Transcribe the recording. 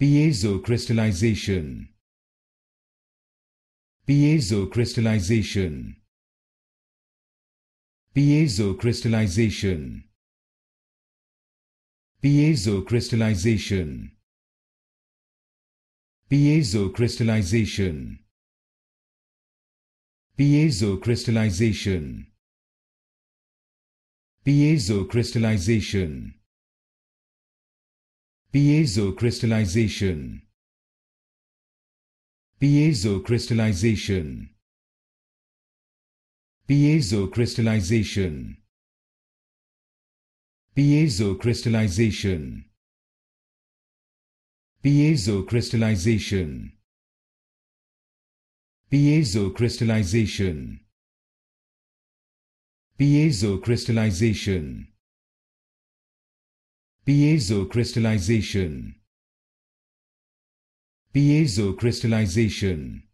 Piezo-crystallization Piezo-crystallization Piezo-crystallization Piezo-crystallization Piezo-crystallization Piezo-crystallization Piezo-crystallization Piezo crystallization. Piezo crystallization. Piezo crystallization. Piezo crystallization. Piezo crystallization. Piezo crystallization. Piezo crystallization. Piezo crystallization. Piezo crystallization.